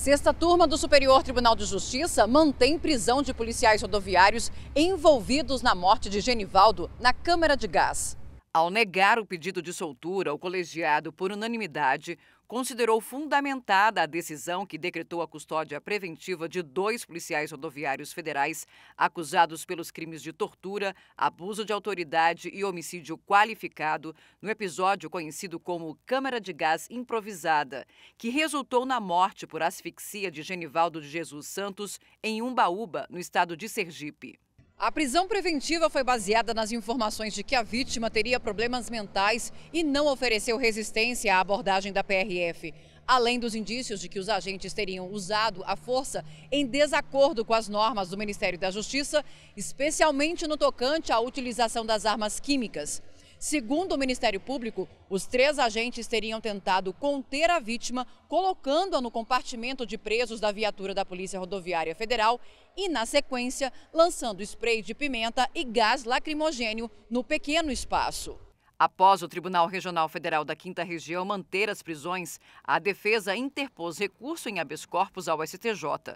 Sexta turma do Superior Tribunal de Justiça mantém prisão de policiais rodoviários envolvidos na morte de Genivaldo na Câmara de Gás. Ao negar o pedido de soltura, o colegiado, por unanimidade, considerou fundamentada a decisão que decretou a custódia preventiva de dois policiais rodoviários federais acusados pelos crimes de tortura, abuso de autoridade e homicídio qualificado no episódio conhecido como Câmara de Gás Improvisada, que resultou na morte por asfixia de Genivaldo de Jesus Santos em Umbaúba, no estado de Sergipe. A prisão preventiva foi baseada nas informações de que a vítima teria problemas mentais e não ofereceu resistência à abordagem da PRF. Além dos indícios de que os agentes teriam usado a força em desacordo com as normas do Ministério da Justiça, especialmente no tocante à utilização das armas químicas. Segundo o Ministério Público, os três agentes teriam tentado conter a vítima, colocando-a no compartimento de presos da viatura da Polícia Rodoviária Federal e, na sequência, lançando spray de pimenta e gás lacrimogênio no pequeno espaço. Após o Tribunal Regional Federal da Quinta Região manter as prisões, a defesa interpôs recurso em habeas corpus ao STJ.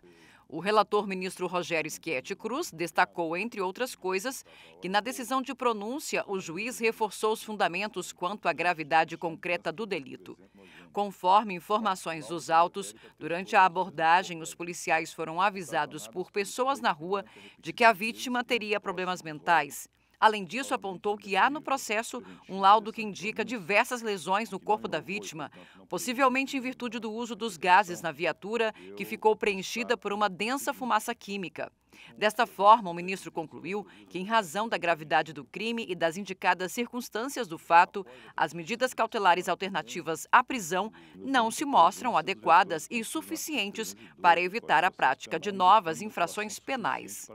O relator ministro Rogério Schietti Cruz destacou, entre outras coisas, que na decisão de pronúncia o juiz reforçou os fundamentos quanto à gravidade concreta do delito. Conforme informações dos autos, durante a abordagem os policiais foram avisados por pessoas na rua de que a vítima teria problemas mentais. Além disso, apontou que há no processo um laudo que indica diversas lesões no corpo da vítima, possivelmente em virtude do uso dos gases na viatura, que ficou preenchida por uma densa fumaça química. Desta forma, o ministro concluiu que, em razão da gravidade do crime e das indicadas circunstâncias do fato, as medidas cautelares alternativas à prisão não se mostram adequadas e suficientes para evitar a prática de novas infrações penais.